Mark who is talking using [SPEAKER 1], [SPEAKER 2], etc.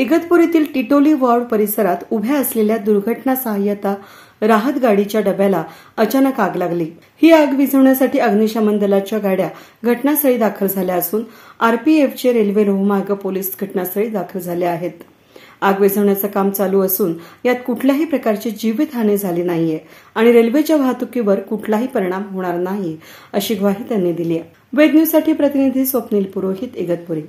[SPEAKER 1] इगतपुरीतील Titoli ward परिसरात उभ्या असलेल्या दुर्घटना सहाय्यता राहत गाडीच्या डब्याला अचानक आग लागली ही आग विझवण्यासाठी अग्निशमन दलाच्या गाड्या घटनास्थळी दाखल झाल्या असून आरपीएफचे रेल्वे रोहमार्ग पोलीस घटनास्थळी दाखल झाले आहेत आग विझवण्याचं काम चालू असून यात कुठल्याही प्रकारची जीवितहानी झाली नाहीये आणि रेल्वेच्या वाहतुकीवर कुठलाही परिणाम होणार नाही अशी ग्वाही त्यांनी दिली आहे प्रतिनिधी स्वप्नील पुरोहित इगतपुरी